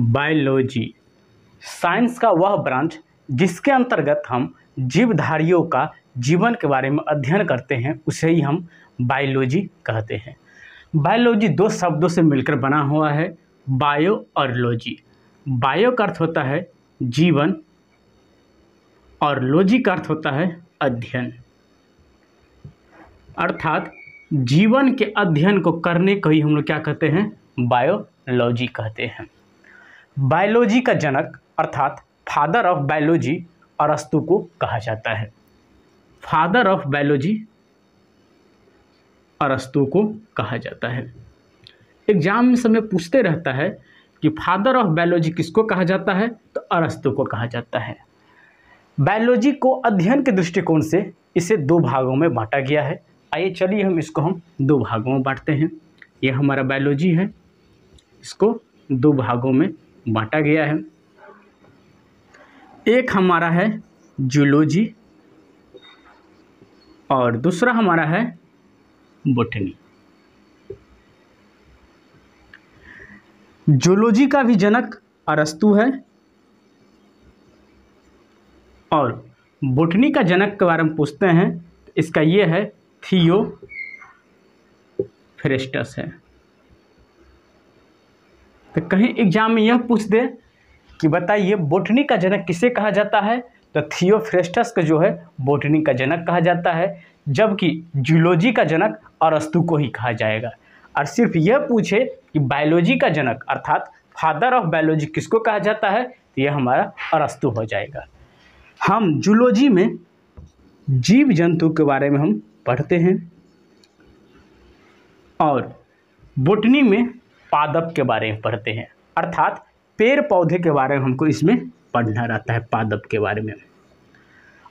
biology science का वह branch जिसके अंतर्गत हम जीवधारियों का जीवन के बारे में अध्ययन करते हैं उसे ही हम बायोलॉजी कहते हैं बायोलॉजी दो शब्दों से मिलकर बना हुआ है बायो और लॉजी बायो का अर्थ होता है जीवन और लॉजी का अर्थ होता है अध्ययन अर्थात जीवन के अध्ययन को करने को ही हम लोग क्या कहते हैं बायोलॉजी कहते हैं बायोलॉजी का जनक अर्थात फादर ऑफ बायोलॉजी अरस्तु को कहा जाता है फादर ऑफ बायोलॉजी अरस्तु को कहा जाता है एग्जाम में समय पूछते रहता है कि फादर ऑफ बायोलॉजी किसको कहा जाता है तो अरस्तु को कहा जाता है बायोलॉजी को अध्ययन के दृष्टिकोण से इसे दो भागों में बांटा गया है आइए चलिए हम इसको हम दो भागों में बांटते हैं यह हमारा बायोलॉजी है इसको दो भागों में बांटा गया है एक हमारा है जूलॉजी और दूसरा हमारा है बोटनी जूलॉजी का भी जनक अरस्तु है और बोटनी का जनक के बारे में पूछते हैं इसका यह है थियो फ्रेस्टस है तो कहीं एग्जाम में यह पूछ दे कि बताइए बोटनी का जनक किसे कहा जाता है तो थियोफ्रेस्टस का जो है बोटनी का जनक कहा जाता है जबकि जूलॉजी का जनक अरस्तु को ही कहा जाएगा और सिर्फ यह पूछे कि बायोलॉजी का जनक अर्थात फादर ऑफ बायोलॉजी किसको कहा जाता है तो यह हमारा अरस्तु हो जाएगा हम जूलॉजी में जीव जंतु के बारे में हम पढ़ते हैं और बोटनी में पादप के बारे में पढ़ते हैं अर्थात पेड़ पौधे के बारे में हमको इसमें पढ़ना रहता है पादप के बारे में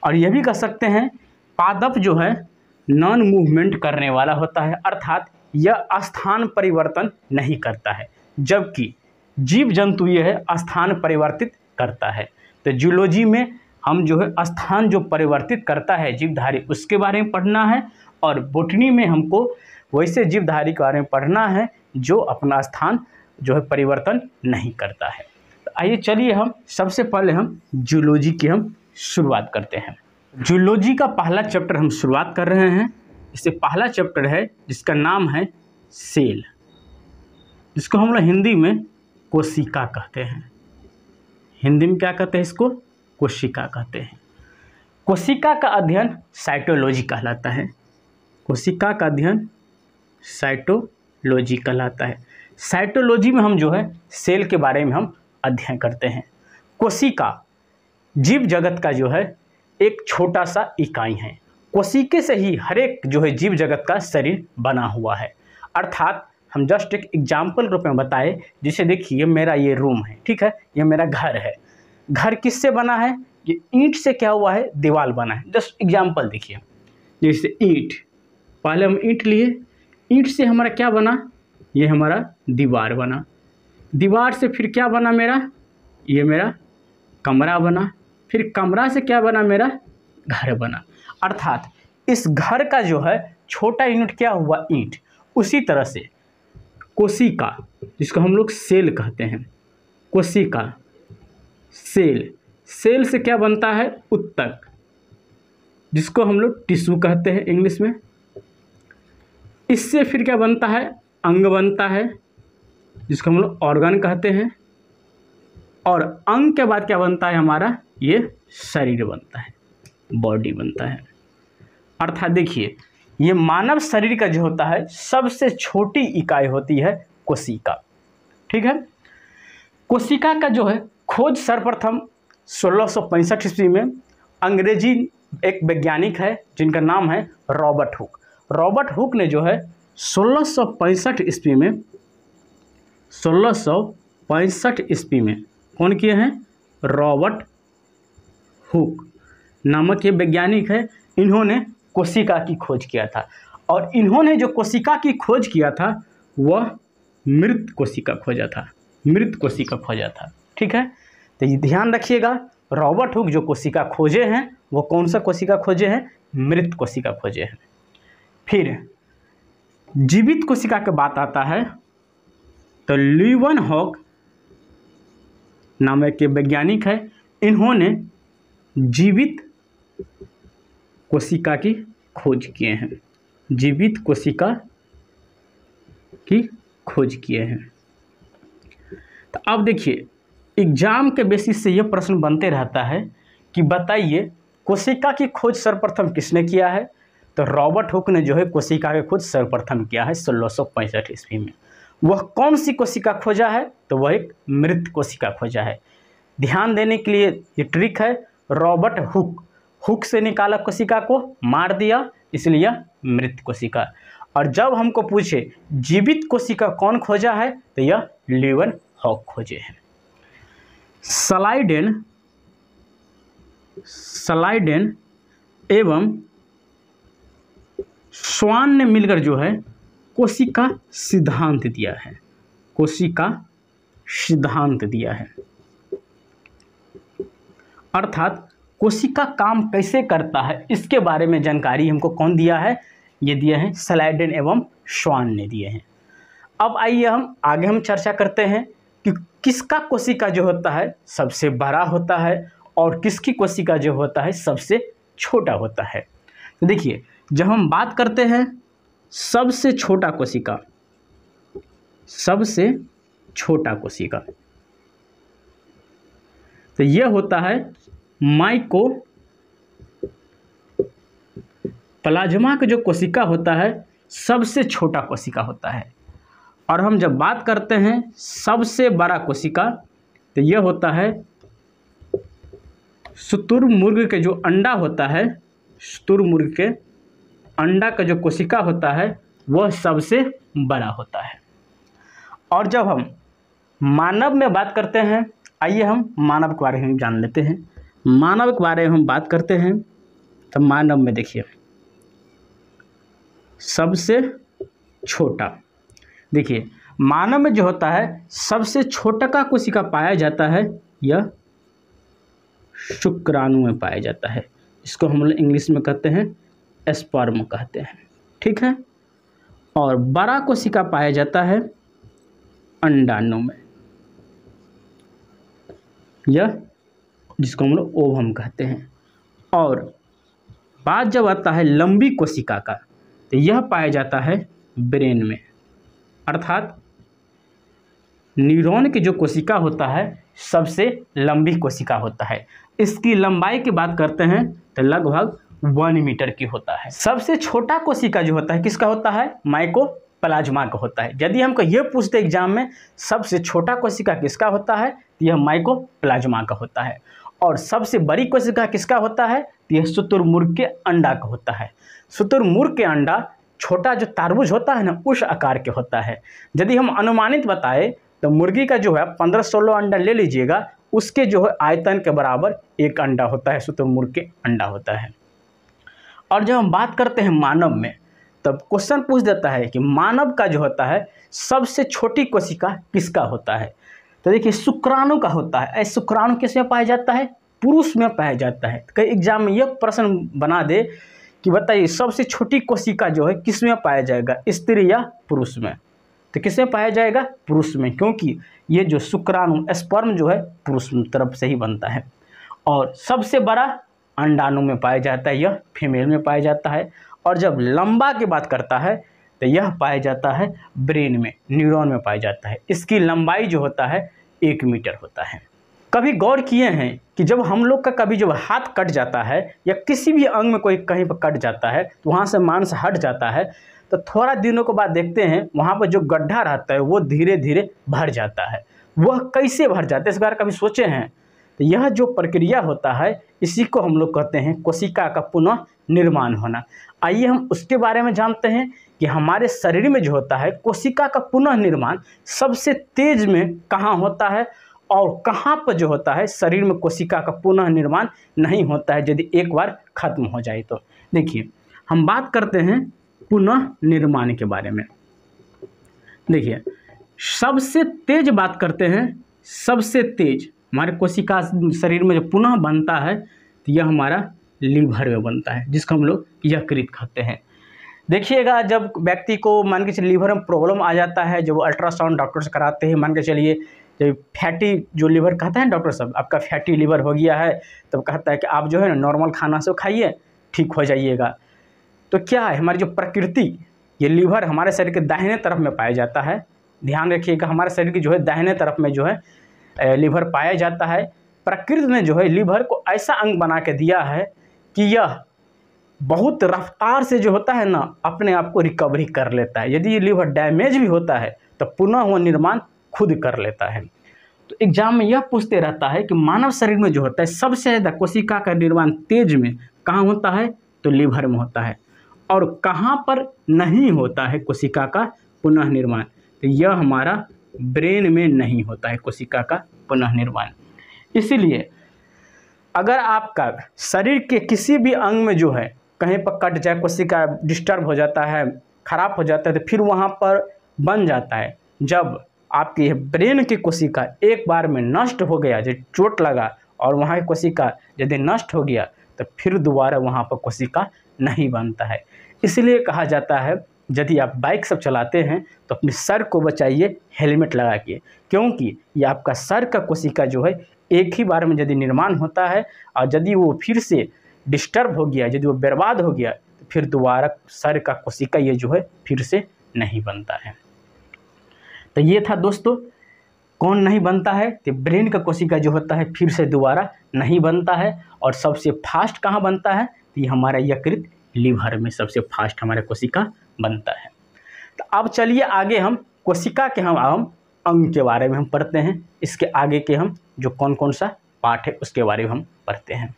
और यह भी कह सकते हैं पादप जो है नॉन मूवमेंट करने वाला होता है अर्थात यह स्थान परिवर्तन नहीं करता है जबकि जीव जंतु यह स्थान परिवर्तित करता है तो जूलॉजी में हम जो है स्थान जो परिवर्तित करता है जीवधारी उसके बारे में पढ़ना है और बोटनी में हमको वैसे जीवधारी के बारे में पढ़ना है जो अपना स्थान जो है परिवर्तन नहीं करता है तो आइए चलिए हम सबसे पहले हम जूलॉजी की हम शुरुआत करते हैं जूलॉजी का पहला चैप्टर हम शुरुआत कर रहे हैं इससे पहला चैप्टर है जिसका नाम है सेल जिसको हम लोग हिंदी में कोशिका कहते हैं हिंदी में क्या कहते हैं इसको कोशिका कहते हैं कोशिका का अध्ययन साइटोलॉजी कहलाता है कोशिका का अध्ययन साइटो साइटोलॉजी आता है साइटोलॉजी में हम जो है सेल के बारे में हम अध्ययन करते हैं कोशिका जीव जगत का जो है एक छोटा सा इकाई है कोशिके से ही हर एक जो है जीव जगत का शरीर बना हुआ है अर्थात हम जस्ट एक एग्जाम्पल रूप में बताएं जिसे देखिए मेरा ये रूम है ठीक है ये मेरा घर है घर किससे बना है ये ईंट से क्या हुआ है दीवार बना है जस्ट एग्जाम्पल देखिए जैसे ईंट पहले हम ईंट लिए ईंट से हमारा क्या बना ये हमारा दीवार बना दीवार से फिर क्या बना मेरा ये मेरा कमरा बना फिर कमरा से क्या बना मेरा घर बना अर्थात इस घर का जो है छोटा यूनिट क्या हुआ ईंट उसी तरह से कोशिका जिसको हम लोग सेल कहते हैं कोशिका सेल सेल से क्या बनता है उत्तक जिसको हम लोग टिश्यू कहते हैं इंग्लिश में इससे फिर क्या बनता है अंग बनता है जिसको हम लोग ऑर्गन कहते हैं और अंग के बाद क्या बनता है हमारा ये शरीर बनता है बॉडी बनता है अर्थात देखिए ये मानव शरीर का जो होता है सबसे छोटी इकाई होती है कोशिका ठीक है कोशिका का जो है खोज सर्वप्रथम सोलह ईस्वी में अंग्रेजी एक वैज्ञानिक है जिनका नाम है रॉबर्ट हुक रॉबर्ट हुक ने जो है सोलह सौ पैंसठ ईस्वी में सोलह सौ पैंसठ ईस्वी में कौन किए हैं रॉबर्ट हुक नामक ये वैज्ञानिक है इन्होंने कोशिका की खोज किया था और इन्होंने जो कोशिका की खोज किया था वह मृत कोशिका खोजा था मृत कोशिका खोजा था ठीक है तो ये ध्यान रखिएगा रॉबर्ट हुक जो कोशिका खोजे हैं वो कौन सा कोशिका खोजे हैं मृत कोशिका खोजे हैं फिर जीवित कोशिका के बात आता है तो लुवन हॉक नाम एक वैज्ञानिक है इन्होंने जीवित कोशिका की खोज किए हैं जीवित कोशिका की खोज किए हैं तो अब देखिए एग्जाम के बेसिस से ये प्रश्न बनते रहता है कि बताइए कोशिका की खोज सर्वप्रथम किसने किया है तो रॉबर्ट हुक ने जो है कोशिका के खुद सर्वप्रथम किया है सोलह सौ पैंसठ ईस्वी में वह कौन सी कोशिका खोजा है तो वह एक मृत कोशिका खोजा है ध्यान देने के लिए ये ट्रिक है रॉबर्ट हुक हुक से निकाला कोशिका को मार दिया इसलिए मृत कोशिका और जब हमको पूछे जीवित कोशिका कौन खोजा है तो यह लिवन हॉक खोजे हैं सलाइडेन सलाइडेन एवं स्वान ने मिलकर जो है कोशिका सिद्धांत दिया है कोशिका सिद्धांत दिया है अर्थात कोशिका काम कैसे करता है इसके बारे में जानकारी हमको कौन दिया है ये दिए हैं सलाइडन एवं श्वान ने दिए हैं अब आइए हम आगे हम चर्चा करते हैं कि किसका कोशिका जो होता है सबसे बड़ा होता है और किसकी कोशिका जो होता है सबसे छोटा होता है देखिए जब हम बात करते हैं सबसे छोटा कोशिका सबसे छोटा कोशिका तो यह होता है माइको प्लाज्मा का जो कोशिका होता है सबसे छोटा कोशिका होता है और हम जब बात करते हैं सबसे बड़ा कोशिका तो यह होता है शुतुर्मुर्ग के जो अंडा होता है शुतुर्मुर्ग के अंडा का जो कोशिका होता है वह सबसे बड़ा होता है और जब हम मानव में बात करते हैं आइए हम मानव के बारे में जान लेते हैं मानव के बारे में हम बात करते हैं तो मानव में देखिए सबसे छोटा देखिए मानव में जो होता है सबसे छोटा का कोशिका पाया जाता है यह शुक्राणु में पाया जाता है इसको हम लोग इंग्लिश में कहते हैं स्पर्म कहते हैं ठीक है और बारह कोशिका पाया जाता है अंडाणु में यह जिसको हम लोग ओवम कहते हैं और बात जब आता है लंबी कोशिका का तो यह पाया जाता है ब्रेन में अर्थात न्यूरॉन की जो कोशिका होता है सबसे लंबी कोशिका होता है इसकी लंबाई की बात करते हैं तो लगभग वन मीटर की होता है सबसे छोटा कोशिका जो होता है किसका होता है माइको प्लाज्मा का होता है यदि हमको ये पूछते एग्जाम में सबसे छोटा कोशिका किसका होता है तो यह माइको प्लाज्मा का होता है और सबसे बड़ी कोशिका किसका होता है तो यह शुतुरमुर्ग के अंडा का होता है शुतुरमुर्ग के अंडा छोटा जो तारबूज होता है ना उस आकार के होता है यदि हम अनुमानित बताएं तो मुर्गी का जो है पंद्रह सोलह अंडा ले लीजिएगा उसके जो है आयतन के बराबर एक अंडा होता है शतुर्मुर्ग के अंडा होता है और जब हम बात करते हैं मानव में तब क्वेश्चन पूछ देता है कि मानव का जो होता है सबसे छोटी कोशिका किसका होता है तो देखिए शुक्राणु का होता है ऐसे शुक्राणु किस में पाया जाता है पुरुष में पाया जाता है तो कई एग्जाम में यह प्रश्न बना दे कि बताइए सबसे छोटी कोशिका जो है किस में पाया जाएगा स्त्री या पुरुष में तो किस में पाया जाएगा पुरुष में क्योंकि ये जो शुक्राणु स्पर्म जो है पुरुष तरफ से ही बनता है और सबसे बड़ा अंडाणु में पाया जाता है यह फीमेल में पाया जाता है और जब लंबा की बात करता है तो यह पाया जाता है ब्रेन में न्यूरॉन में पाया जाता है इसकी लंबाई जो होता है एक मीटर होता है कभी गौर किए हैं कि जब हम लोग का कभी जब हाथ कट जाता है या किसी भी अंग में कोई कहीं पर कट जाता है तो वहाँ से मांस हट जाता है तो थोड़ा दिनों के बाद देखते हैं वहाँ पर जो गड्ढा रहता है वो धीरे धीरे भर जाता है वह कैसे भर जाता है इस बार कभी सोचे हैं यह जो प्रक्रिया होता है इसी को हम लोग कहते हैं कोशिका का पुनः निर्माण होना आइए हम उसके बारे में जानते हैं कि हमारे शरीर में जो होता है कोशिका का पुनः निर्माण सबसे तेज में कहाँ होता है और कहाँ पर जो होता है शरीर में कोशिका का पुनः निर्माण नहीं होता है यदि एक बार खत्म हो जाए तो देखिए हम बात करते हैं पुनः निर्माण के बारे में देखिए सबसे तेज बात करते हैं सबसे तेज हमारे कोशिका शरीर में जो पुनः बनता है तो यह हमारा लीवर में बनता है जिसको हम लोग यकृत खाते हैं देखिएगा जब व्यक्ति को मान के चलिए लीवर में प्रॉब्लम आ जाता है जब अल्ट्रासाउंड डॉक्टर्स कराते हैं मान के चलिए जब फैटी जो लीवर कहते हैं डॉक्टर साहब आपका फैटी लीवर हो गया है तब तो कहता है कि आप जो है ना नॉर्मल खाना से खाइए ठीक हो जाइएगा तो क्या है हमारी जो प्रकृति ये लीवर हमारे शरीर के दाहिने तरफ में पाया जाता है ध्यान रखिएगा हमारे शरीर की जो है दाहिने तरफ में जो है लीवर पाया जाता है प्रकृति ने जो है लीवर को ऐसा अंग बना के दिया है कि यह बहुत रफ्तार से जो होता है ना अपने आप को रिकवरी कर लेता है यदि लीवर डैमेज भी होता है तो पुनः वह निर्माण खुद कर लेता है तो एग्जाम में यह पूछते रहता है कि मानव शरीर में जो होता है सबसे ज़्यादा कोशिका का निर्माण तेज में कहाँ होता है तो लीवर में होता है और कहाँ पर नहीं होता है कोशिका का पुनः निर्माण तो यह हमारा ब्रेन में नहीं होता है कोशिका का पुनः निर्माण इसीलिए अगर आपका शरीर के किसी भी अंग में जो है कहीं पर कट जाए कोशिका डिस्टर्ब हो जाता है खराब हो जाता है तो फिर वहाँ पर बन जाता है जब आपकी ब्रेन की कोशिका एक बार में नष्ट हो गया जो चोट लगा और वहाँ की कोशिका यदि नष्ट हो गया तो फिर दोबारा वहाँ पर कोशिका नहीं बनता है इसलिए कहा जाता है यदि आप बाइक सब चलाते हैं तो अपने सर को बचाइए हेलमेट लगा के क्योंकि ये आपका सर का कोशिका जो है एक ही बार में यदि निर्माण होता है और यदि वो फिर से डिस्टर्ब हो गया यदि वो बर्बाद हो गया तो फिर दोबारा सर का कोशिका ये जो है फिर से नहीं बनता है तो ये था दोस्तों कौन नहीं बनता है तो ब्रेन का कोशिका जो होता है फिर से दोबारा नहीं बनता है और सबसे फास्ट कहाँ बनता है तो ये हमारा यकृत लीवर में सबसे फास्ट हमारा कोशिका बनता है तो अब चलिए आगे हम कोशिका के हम अब अंग के बारे में हम पढ़ते हैं इसके आगे के हम जो कौन कौन सा पाठ है उसके बारे में हम पढ़ते हैं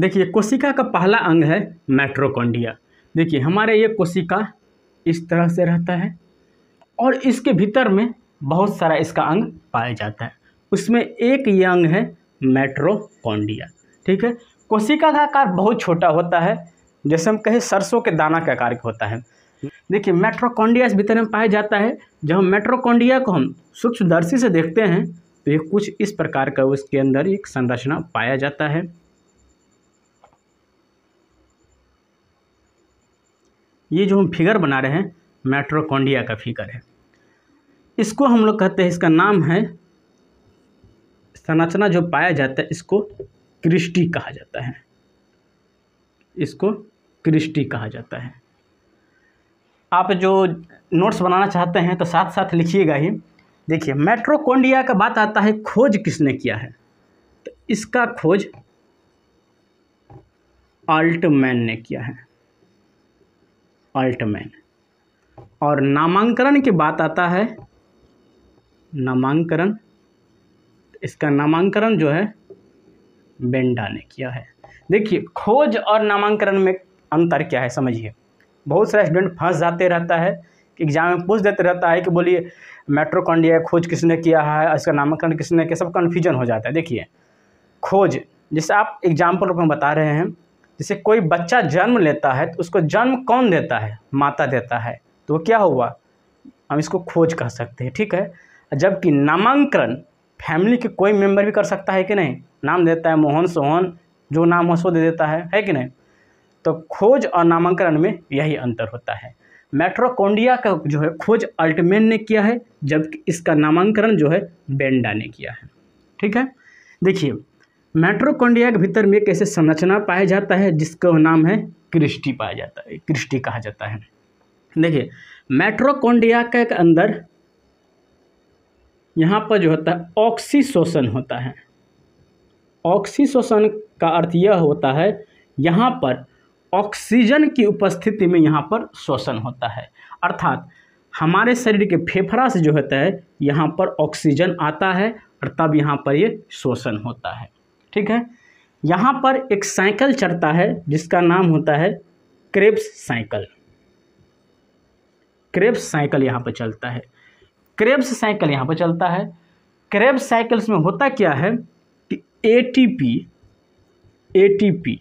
देखिए कोशिका का पहला अंग है मैट्रोकोंडिया देखिए हमारे ये कोशिका इस तरह से रहता है और इसके भीतर में बहुत सारा इसका अंग पाया जाता है उसमें एक ये अंग है मैट्रोकोंडिया ठीक है कोशिका का आकार बहुत छोटा होता है जैसे हम कहें सरसों के दाना का कार्य होता है देखिए मेट्रोकोंडिया इस भीतर में पाया जाता है जब हम मेट्रोकोंडिया को हम सूक्ष्मदर्शी से देखते हैं तो ये कुछ इस प्रकार का उसके अंदर एक संरचना पाया जाता है ये जो हम फिगर बना रहे हैं मेट्रोकोंडिया का फिगर है इसको हम लोग कहते हैं इसका नाम है संरचना जो पाया जाता है इसको क्रिस्टी कहा जाता है इसको क्रिस्टी कहा जाता है आप जो नोट्स बनाना चाहते हैं तो साथ साथ लिखिएगा ही देखिए मेट्रोकोंडिया का बात आता है खोज किसने किया है तो इसका खोज अल्टमैन ने किया है अल्टमैन और नामांकरण की बात आता है नामांकरण इसका नामांकरण जो है बेंडा ने किया है देखिए खोज और नामांकरण में अंतर क्या है समझिए बहुत सारे स्टूडेंट फंस जाते रहता है एग्जाम में पूछ देते रहता है कि बोलिए मेट्रोकॉन्डिया खोज किसने किया है इसका नामांकन किसने किया सब कन्फ्यूजन हो जाता है देखिए खोज जैसे आप एग्जाम्पल रूप में बता रहे हैं जैसे कोई बच्चा जन्म लेता है तो उसको जन्म कौन देता है माता देता है तो क्या हुआ हम इसको खोज कह सकते हैं ठीक है जबकि नामांकन फैमिली के कोई मेम्बर भी कर सकता है कि नहीं नाम देता है मोहन सोहन जो नाम हो सो दे देता है है कि नहीं तो खोज और नामांकन में यही अंतर होता है मेट्रोकोंडिया का जो है खोज अल्टमैन ने किया है जबकि इसका नामांकन जो है बेंडा ने किया है ठीक है देखिए मेट्रोकोंडिया के भीतर में कैसे संरचना पाया जाता है जिसका नाम है क्रिस्टी पाया जाता है क्रिस्टी कहा जाता है देखिए मेट्रोकोंडिया के अंदर यहाँ पर जो होता है ऑक्सीशोषण होता है ऑक्सीशोषण का अर्थ यह होता है यहाँ पर ऑक्सीजन की उपस्थिति में यहाँ पर श्वसन होता है अर्थात हमारे शरीर के फेफड़ा से जो होता है यहाँ पर ऑक्सीजन आता है और तब यहाँ पर ये श्वसन होता है ठीक है यहाँ पर एक साइकिल चढ़ता है जिसका नाम होता है क्रेब्स साइकिल क्रेब्स साइकिल यहाँ पर चलता है क्रेब्स साइकिल यहाँ पर चलता है क्रेब्स साइकिल्स में होता क्या है कि एटीपी एटीपी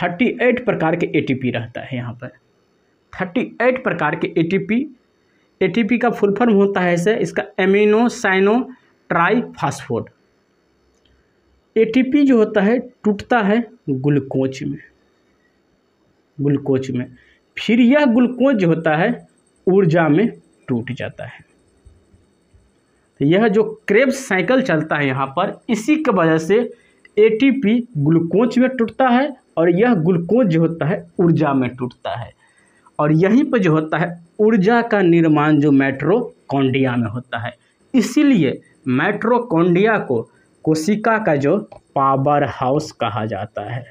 थर्टी एट प्रकार के ए रहता है यहाँ पर थर्टी एट प्रकार के ए टी का फुल फॉर्म होता है इसे इसका एमिनो साइनो ट्राईफास्फोड ए जो होता है टूटता है ग्लूकोज में ग्लूकोज में फिर यह ग्लूकोज जो होता है ऊर्जा में टूट जाता है तो यह जो क्रेब्स साइकिल चलता है यहाँ पर इसी के वजह से एटीपी ग्लूकोज में टूटता है और यह ग्लूकोज जो होता है ऊर्जा में टूटता है और यहीं पर जो होता है ऊर्जा का निर्माण जो मैट्रोकोंडिया में होता है इसीलिए मैट्रोकोंडिया को कोशिका का जो पावर हाउस कहा जाता है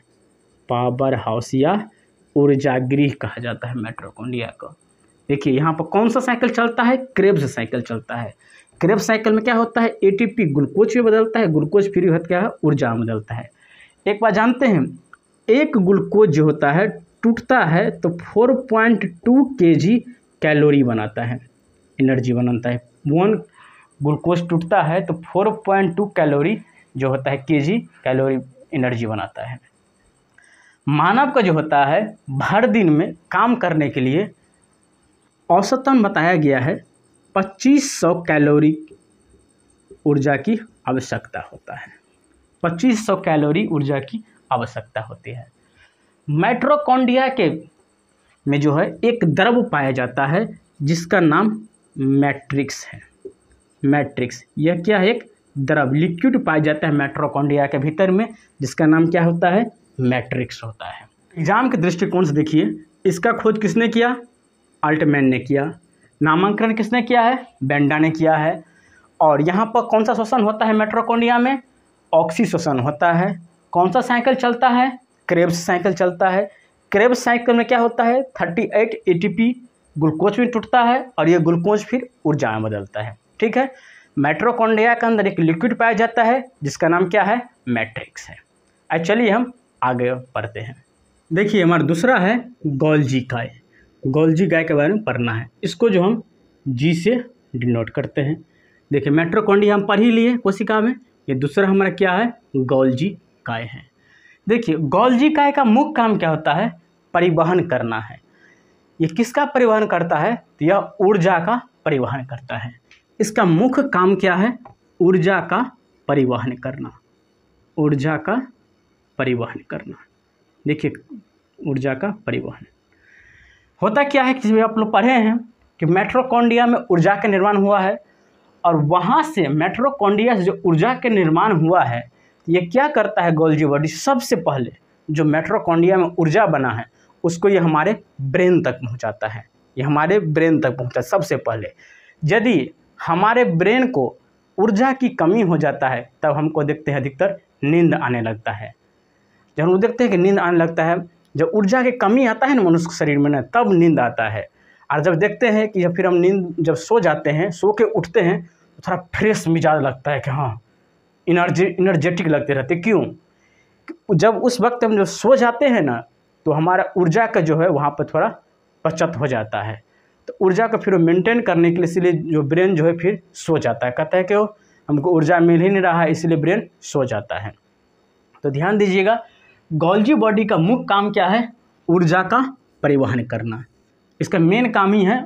पावर हाउस या ऊर्जा गृह कहा जाता है मैट्रोकोंडिया को देखिए यहाँ पर कौन सा साइकिल चलता है क्रेब्स साइकिल चलता है क्रेब्स साइकिल में क्या होता है एटीपी ग्लूकोज में बदलता है ग्लूकोज फ्री क्या है ऊर्जा में बदलता है एक बार जानते हैं एक ग्लूकोज जो होता है टूटता है तो फोर पॉइंट टू के जी कैलोरी बनाता है एनर्जी बनाता है वन ग्लूकोज टूटता है तो फोर पॉइंट टू कैलोरी जो होता है के जी कैलोरी एनर्जी बनाता है मानव का जो होता है हर दिन में काम करने के लिए औसतन बताया गया है 2500 कैलोरी ऊर्जा की आवश्यकता होता है 2500 कैलोरी ऊर्जा की आवश्यकता होती है मैट्रोकोंडिया के में जो है एक द्रव पाया जाता है जिसका नाम मैट्रिक्स है मैट्रिक्स यह क्या है एक द्रव लिक्विड पाया जाता है मैट्रोकोंडिया के भीतर में जिसका नाम क्या होता है मैट्रिक्स होता है एग्जाम के दृष्टिकोण से देखिए इसका खोज किसने किया अल्टमैन ने किया नामांकन किसने किया है बेंडा ने किया है और यहाँ पर कौन सा श्वसन होता है मेट्रोकोंडिया में ऑक्सी श्वसन होता है कौन सा साइकिल चलता है क्रेब्स साइकिल चलता है क्रेब्स साइकिल में क्या होता है थर्टी एट पी ग्लूकोज में टूटता है और ये ग्लूकोज फिर ऊर्जा में बदलता है ठीक है मेट्रोकोंडिया के अंदर एक लिक्विड पाया जाता है जिसका नाम क्या है मैट्रिक्स है आज चलिए हम आगे पढ़ते हैं देखिए हमारा दूसरा है गोल्जी गाय गोल्जी गाय के बारे में पढ़ना है इसको जो हम जी से डिनोट करते हैं देखिए मेट्रोकोंडिया हम पढ़ ही लिए कोशिका में ये दूसरा हमारा क्या है गोल्जी काय हैं देखिए गौलजी काय का मुख्य काम क्या होता है परिवहन करना है ये किसका परिवहन करता है तो यह ऊर्जा का परिवहन करता है इसका मुख्य काम क्या है ऊर्जा का परिवहन करना ऊर्जा का परिवहन करना देखिए ऊर्जा का परिवहन होता क्या है कि जिसमें आप लोग पढ़े हैं कि मेट्रोकोंडिया में ऊर्जा का निर्माण हुआ है और वहाँ से मेट्रोकोंडिया से जो ऊर्जा के निर्माण हुआ है ये क्या करता है गोल्जी बॉडी सबसे पहले जो मेट्रोकॉन्डिया में ऊर्जा बना है उसको ये हमारे ब्रेन तक पहुंचाता है ये हमारे ब्रेन तक पहुंचता है सबसे पहले यदि हमारे ब्रेन को ऊर्जा की कमी हो जाता है तब हमको देखते हैं अधिकतर नींद आने लगता है जब हम देखते हैं कि नींद आने लगता है जब ऊर्जा की कमी आता है ना मनुष्य के शरीर में ना तब नींद आता है और जब देखते हैं कि जब फिर हम नींद जब सो जाते हैं सो के उठते हैं तो थोड़ा फ्रेश मिजाज लगता है कि हाँ इनर्जी इनर्जेटिक लगते रहते क्यों जब उस वक्त हम जो सो जाते हैं ना तो हमारा ऊर्जा का जो है वहाँ पर थोड़ा बचत हो जाता है तो ऊर्जा को फिर मेंटेन करने के लिए इसीलिए जो ब्रेन जो है फिर सो जाता है कहता है कि वो हमको ऊर्जा मिल ही नहीं रहा है इसलिए ब्रेन सो जाता है तो ध्यान दीजिएगा गोल्जी बॉडी का मुख्य काम क्या है ऊर्जा का परिवहन करना इसका मेन काम ही है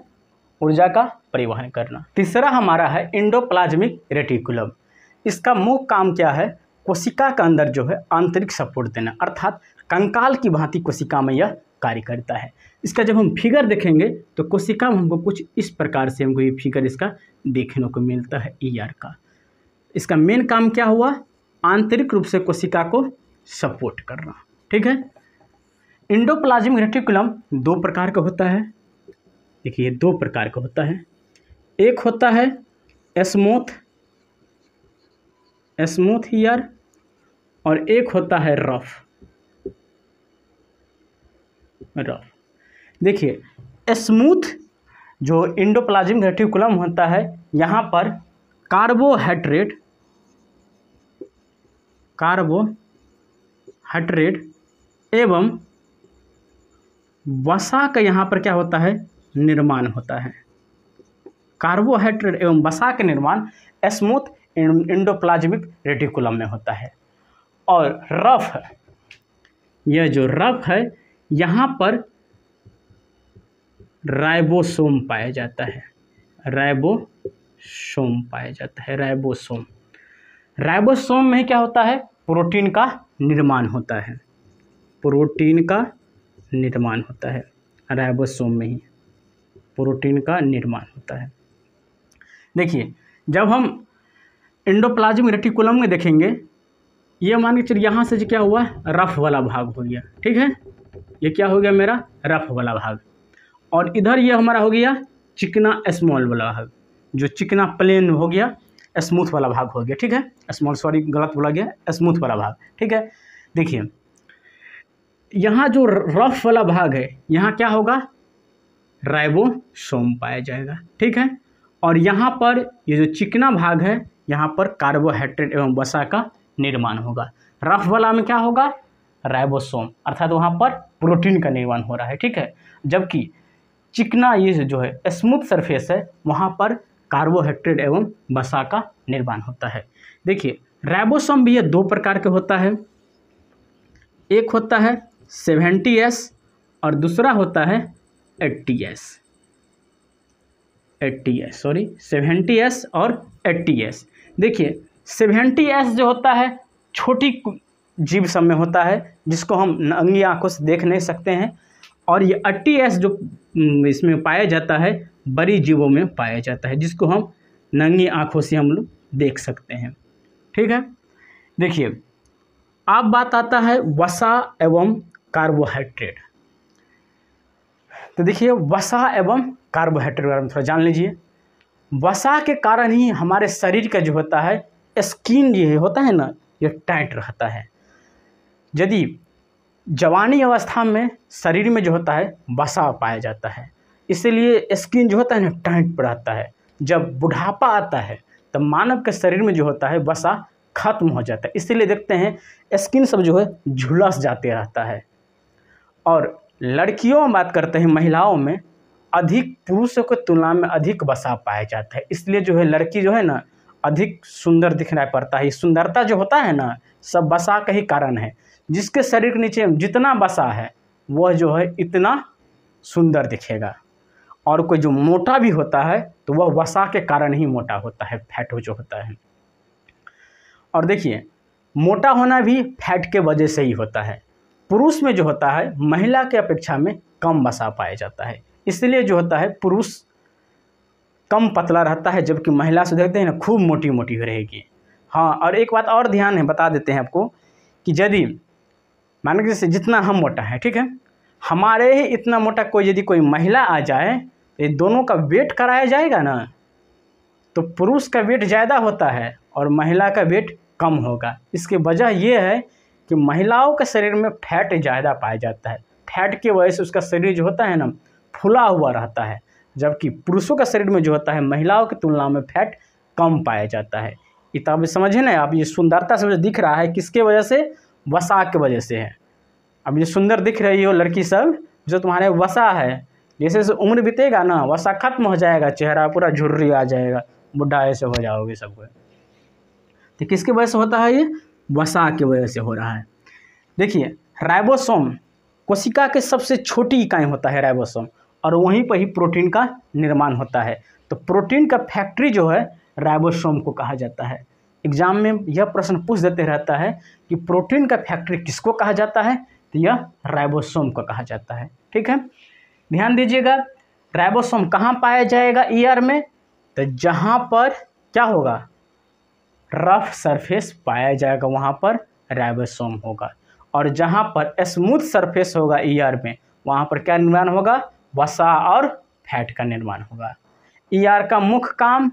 ऊर्जा का परिवहन करना तीसरा हमारा है इंडोप्लाज्मिक रेटिकुलम इसका मुख्य काम क्या है कोशिका का अंदर जो है आंतरिक सपोर्ट देना अर्थात कंकाल की भांति कोशिका में यह कार्य करता है इसका जब हम फिगर देखेंगे तो कोशिका में हमको कुछ इस प्रकार से हमको ये फिगर इसका देखने को मिलता है ई e ER का इसका मेन काम क्या हुआ आंतरिक रूप से कोशिका को सपोर्ट करना ठीक है इंडोप्लाज्मिक रेटिकुलम दो प्रकार का होता है देखिए दो प्रकार का होता है एक होता है स्मूथ स्मूथ हेयर और एक होता है रफ रफ देखिए स्मूथ जो इंडोप्लाजिम रेटिकुलम होता है यहाँ पर कार्बोहाइड्रेट कार्बोहाइड्रेट एवं वसा का यहाँ पर क्या होता है निर्माण होता है कार्बोहाइड्रेट एवं वसा का निर्माण स्मूथ इंडोप्लाज्मिक रेटिकुलम में होता है और रफ यह जो रफ है यहाँ पर राइबोसोम पाया जाता है राइबोसोम पाया जाता है राइबोसोम राइबोसोम में क्या होता है प्रोटीन का निर्माण होता है प्रोटीन का निर्माण होता है राइबोसोम में ही प्रोटीन का निर्माण होता है देखिए जब हम इंडोप्लाज्मिक रेटिकुलम में देखेंगे ये मान के चलिए यहाँ से जो क्या हुआ रफ वाला भाग हो गया ठीक है ये क्या हो गया मेरा रफ वाला भाग और इधर ये हमारा हो गया चिकना स्मॉल वाला भाग जो चिकना प्लेन हो गया स्मूथ वाला भाग हो गया ठीक है स्मॉल सॉरी गलत बोला गया स्मूथ वाला भाग ठीक है देखिए यहाँ जो रफ वाला भाग है यहाँ क्या होगा राइबोसोम पाया जाएगा ठीक है और यहाँ पर ये जो चिकना भाग है यहाँ पर कार्बोहाइड्रेट एवं वसा का निर्माण होगा रफ वाला में क्या होगा राइबोसोम अर्थात वहाँ पर प्रोटीन का निर्माण हो रहा है ठीक है जबकि चिकना ये जो है स्मूथ सरफेस है वहाँ पर कार्बोहाइड्रेट एवं वसा का निर्माण होता है देखिए राइबोसोम भी ये दो प्रकार के होता है एक होता है सेवेंटी एस और दूसरा होता है eighty S eighty S sorry seventy S और एट्टी एस देखिए सेवेंटी एस जो होता है छोटी जीव सब में होता है जिसको हम नंगी आंखों से देख नहीं सकते हैं और ये अट्टी एस जो इसमें पाया जाता है बड़ी जीवों में पाया जाता है जिसको हम नंगी आंखों से हम लोग देख सकते हैं ठीक है देखिए अब बात आता है वसा एवं कार्बोहाइड्रेट तो देखिए वसा एवं कार्बोहाइड्रेट के बारे में थोड़ा जान लीजिए वसा के कारण ही हमारे शरीर का जो होता है स्किन ये होता है ना ये टाइट रहता है यदि जवानी अवस्था में शरीर में जो होता है वसा पाया जाता है इसलिए स्किन जो होता है ना टाइट रहता है जब बुढ़ापा आता है तब मानव के शरीर में जो होता है वसा खत्म हो जाता है इसीलिए देखते हैं स्किन सब जो है झुलस जाते रहता है और लड़कियों में बात करते हैं महिलाओं में अधिक पुरुषों के तुलना में अधिक बसा पाया जाता है इसलिए जो है लड़की जो है ना अधिक सुंदर दिखना पड़ता है सुंदरता जो होता है ना सब बसा का ही कारण है जिसके शरीर के नीचे जितना बसा है वह जो है इतना सुंदर दिखेगा और कोई जो मोटा भी होता है तो वह वसा के कारण ही मोटा होता है फैट हो जो होता है और देखिए मोटा होना भी फैट के वजह से ही होता है पुरुष में जो होता है महिला के अपेक्षा में कम वसा पाया जाता है इसलिए जो होता है पुरुष कम पतला रहता है जबकि महिला से देखते हैं ना खूब मोटी मोटी रहेगी हाँ और एक बात और ध्यान है बता देते हैं आपको कि यदि मान के जैसे जितना हम मोटा है ठीक है हमारे ही इतना मोटा कोई यदि कोई महिला आ जाए तो ये दोनों का वेट कराया जाएगा ना तो पुरुष का वेट ज़्यादा होता है और महिला का वेट कम होगा इसकी वजह यह है कि महिलाओं के शरीर में फैट ज़्यादा पाया जाता है फैट की वजह से उसका शरीर जो होता है ना फुला हुआ रहता है जबकि पुरुषों का शरीर में जो होता है महिलाओं की तुलना में फैट कम पाया जाता है इतना तो आप समझे ना आप ये सुंदरता से दिख रहा है किसके वजह से वसा के वजह से है अब ये सुंदर दिख रही हो लड़की सब जो तुम्हारे वसा है जैसे जैसे उम्र बीतेगा ना वसा खत्म हो जाएगा चेहरा पूरा झुर्री आ जाएगा बुढ़ा ऐसे हो जाओगे सबको तो किसके वजह से होता है ये वसा के वजह से हो रहा है देखिए राइबोसोम कोशिका के सबसे छोटी इकाई होता है राइबोसोम और वहीं पर ही प्रोटीन का निर्माण होता है तो प्रोटीन का फैक्ट्री जो है राइबोसोम को कहा जाता है एग्जाम में यह प्रश्न पूछ देते रहता है कि प्रोटीन का फैक्ट्री किसको कहा जाता है तो यह राइबोसोम को कहा जाता है ठीक है ध्यान दीजिएगा राइबोसोम कहाँ पाया जाएगा ईयर e में तो जहाँ पर क्या होगा रफ सरफेस पाया जाएगा वहाँ पर राइबोसोम होगा और जहाँ पर स्मूथ सरफेस होगा ईयर e में वहाँ पर क्या निर्माण होगा वसा और फैट का निर्माण होगा ई e ER का मुख्य काम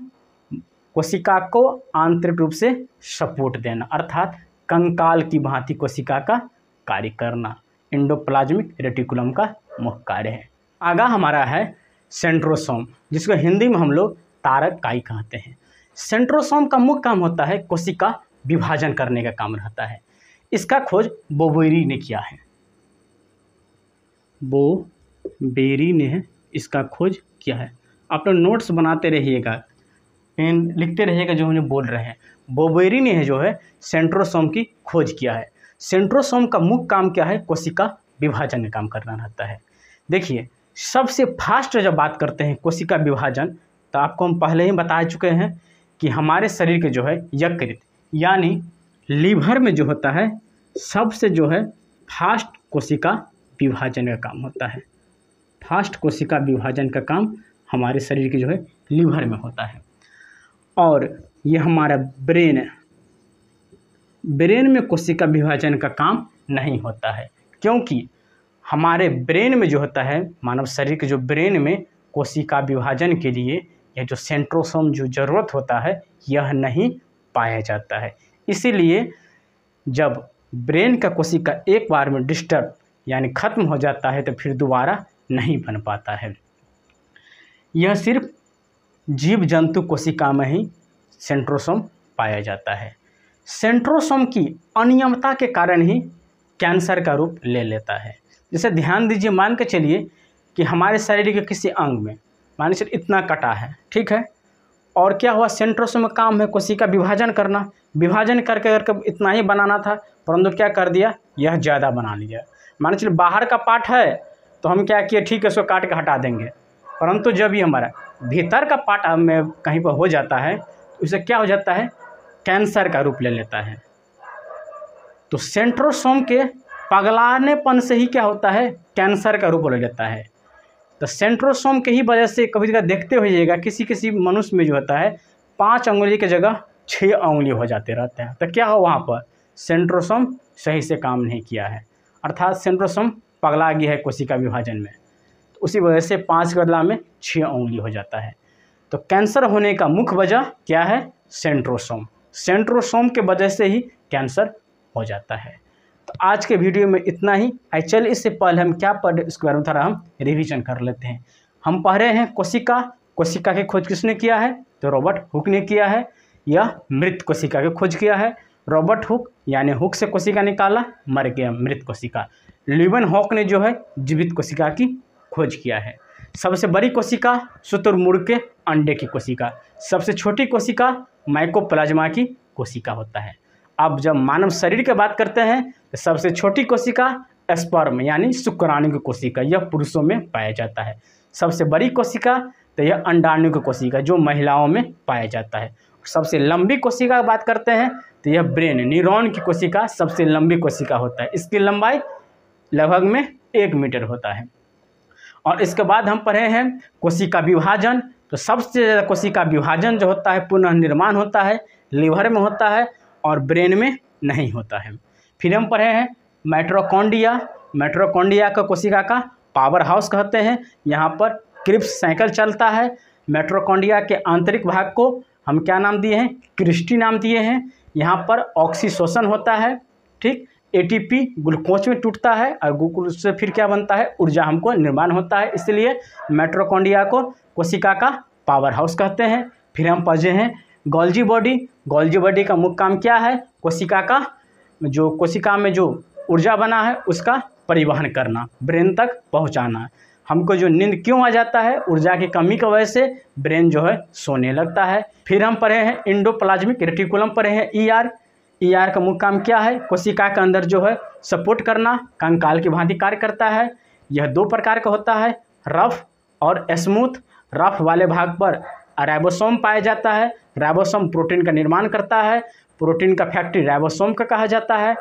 कोशिका को आंतरिक रूप से सपोर्ट देना अर्थात कंकाल की भांति कोशिका का कार्य करना इंडोप्लाज्मिक रेटिकुलम का मुख्य कार्य है आगा हमारा है सेंट्रोसोम जिसको हिंदी में हम लोग तारक काई कहते हैं सेंट्रोसोम का मुख्य काम होता है कोशिका विभाजन करने का काम रहता है इसका खोज बोबेरी ने किया है बो बेरी ने इसका खोज किया है आप लोग नोट्स बनाते रहिएगा पेन लिखते रहिएगा जो मुझे बोल रहे हैं बोबेरी ने जो है सेंट्रोसोम की खोज किया है सेंट्रोसोम का मुख्य काम क्या है कोशिका विभाजन का काम करना रहता है देखिए सबसे फास्ट जब बात करते हैं कोशिका विभाजन तो आपको हम पहले ही बता चुके हैं कि हमारे शरीर के जो है यकृत यानी लीवर में जो होता है सबसे जो है फास्ट कोशिका विभाजन का काम होता है फास्ट कोशिका विभाजन का काम हमारे शरीर के जो है लीवर में होता है और ये हमारा ब्रेन ब्रेन में कोशिका विभाजन का काम नहीं होता है क्योंकि हमारे ब्रेन में जो होता है मानव शरीर के जो ब्रेन में कोशिका विभाजन के लिए यह जो सेंट्रोसोम जो ज़रूरत होता है यह नहीं पाया जाता है इसीलिए जब ब्रेन का कोशिका एक बार में डिस्टर्ब यानी ख़त्म हो जाता है तो फिर दोबारा नहीं बन पाता है यह सिर्फ जीव जंतु कोशिका में ही सेंट्रोसोम पाया जाता है सेंट्रोसोम की अनियमता के कारण ही कैंसर का रूप ले लेता है जैसे ध्यान दीजिए मान के चलिए कि हमारे शरीर के किसी अंग में मान लीजिए इतना कटा है ठीक है और क्या हुआ सेंट्रोसोम का काम है कोशिका विभाजन करना विभाजन करके करके इतना ही बनाना था परंतु क्या कर दिया यह ज़्यादा बना लिया मान चलिए बाहर का पार्ट है तो हम क्या किए ठीक है इसको काट के हटा देंगे परंतु जब ये हमारा भीतर का पार्ट में कहीं पर हो जाता है तो उसे क्या हो जाता है कैंसर का रूप ले लेता है तो सेंट्रोसोम के पगलानेपन से ही क्या होता है कैंसर का रूप ले लेता है तो सेंट्रोसोम के ही वजह से कभी जगह देखते हुएगा किसी किसी मनुष्य में जो होता है पाँच उंगली की जगह छः उंगली हो जाते रहते हैं तो क्या हो वहाँ पर सेंट्रोसोम सही से काम नहीं किया है अर्थात सेंट्रोसोम पगला गया है कोशिका विभाजन में तो उसी वजह से पाँच बदला में छः उंगली हो जाता है तो कैंसर होने का मुख्य वजह क्या है सेंट्रोसोम सेंट्रोसोम के वजह से ही कैंसर हो जाता है तो आज के वीडियो में इतना ही आई चल इससे पहले हम क्या पढ़ उसके बारे में थोड़ा हम रिविजन कर लेते हैं हम पढ़ रहे हैं कोशिका कोशिका की खोज किसने किया है तो रॉबर्ट हुक ने किया है या मृत कोशिका की खोज किया है रॉबर्ट हुक यानी हुक से कोशिका निकाला मर गया मृत कोशिका लिवन हॉक ने जो है जीवित कोशिका की खोज किया है सबसे बड़ी कोशिका शुतुरमुर्ग के अंडे की कोशिका सबसे छोटी कोशिका माइकोप्लाज्मा की कोशिका होता है अब जब मानव शरीर की बात करते हैं तो सबसे छोटी कोशिका स्पर्म यानी शुक्राणु की कोशिका यह पुरुषों में पाया जाता है सबसे बड़ी कोशिका तो यह अंडाणु की कोशिका जो महिलाओं में पाया जाता है सबसे लंबी कोशिका बात करते हैं तो यह ब्रेन न्यूरॉन की कोशिका सबसे लंबी कोशिका होता है इसकी लंबाई लगभग में एक मीटर होता है और इसके बाद हम पढ़े हैं कोशिका विभाजन तो सबसे ज़्यादा कोशिका विभाजन जो होता है पुनः निर्माण होता है लीवर में होता है और ब्रेन में नहीं होता है फिर हम पढ़े हैं मेट्रोकोंडिया मेट्रोकोंडिया का कोशिका का पावर हाउस कहते हैं यहाँ पर क्रिप्स साइकिल चलता है मेट्रोकोंडिया के आंतरिक भाग को हम क्या नाम दिए हैं क्रिस्टी नाम दिए हैं यहाँ पर ऑक्सीशोषण होता है ठीक एटीपी ग्लूकोज में टूटता है और ग्लूकोज से फिर क्या बनता है ऊर्जा हमको निर्माण होता है इसलिए मेट्रोकोंडिया को कोशिका का पावर हाउस कहते हैं फिर हम पढ़े हैं गोल्जी बॉडी गोल्जी बॉडी का मुख्य काम क्या है कोशिका का जो कोशिका में जो ऊर्जा बना है उसका परिवहन करना ब्रेन तक पहुँचाना हमको जो नींद क्यों आ जाता है ऊर्जा की कमी की वजह से ब्रेन जो है सोने लगता है फिर हम पढ़े हैं इंडो प्लाज्मिक रेटिकुलम पढ़े हैं ई आर ई आर का मुख्य काम क्या है कोशिका के अंदर जो है सपोर्ट करना कंकाल की भांति कार्य करता है यह दो प्रकार का होता है रफ और स्मूथ रफ वाले भाग पर राइबोसोम पाया जाता है राइबोसोम प्रोटीन का निर्माण करता है प्रोटीन का फैक्ट्री राइबोसोम का कहा जाता है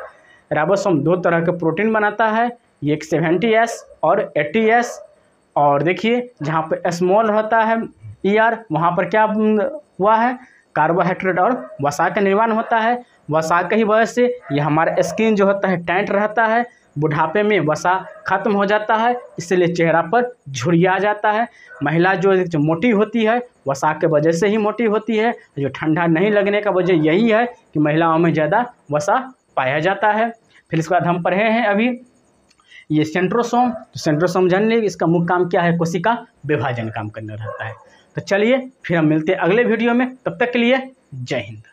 राइबोसोम दो तरह के प्रोटीन बनाता है एक सेवेंटी एस और एट्टी एस और देखिए जहाँ पर स्मॉल रहता है ई e आर वहाँ पर क्या हुआ है कार्बोहाइड्रेट और वसा का निर्माण होता है वसा के ही वजह से यह हमारा स्किन जो होता है टाइट रहता है बुढ़ापे में वसा खत्म हो जाता है इसलिए चेहरा पर झुरिया आ जाता है महिला जो, जो मोटी होती है वसा के वजह से ही मोटी होती है जो ठंडा नहीं लगने का वजह यही है कि महिलाओं में ज़्यादा वसा पाया जाता है फिर इसके बाद हम पढ़े हैं अभी ये सेंट्रोसोम तो सेंट्रोसोम जान लेंगे इसका मुख्य काम क्या है कोशिका विभाजन काम करना रहता है तो चलिए फिर हम मिलते हैं अगले वीडियो में तब तक के लिए जय हिंद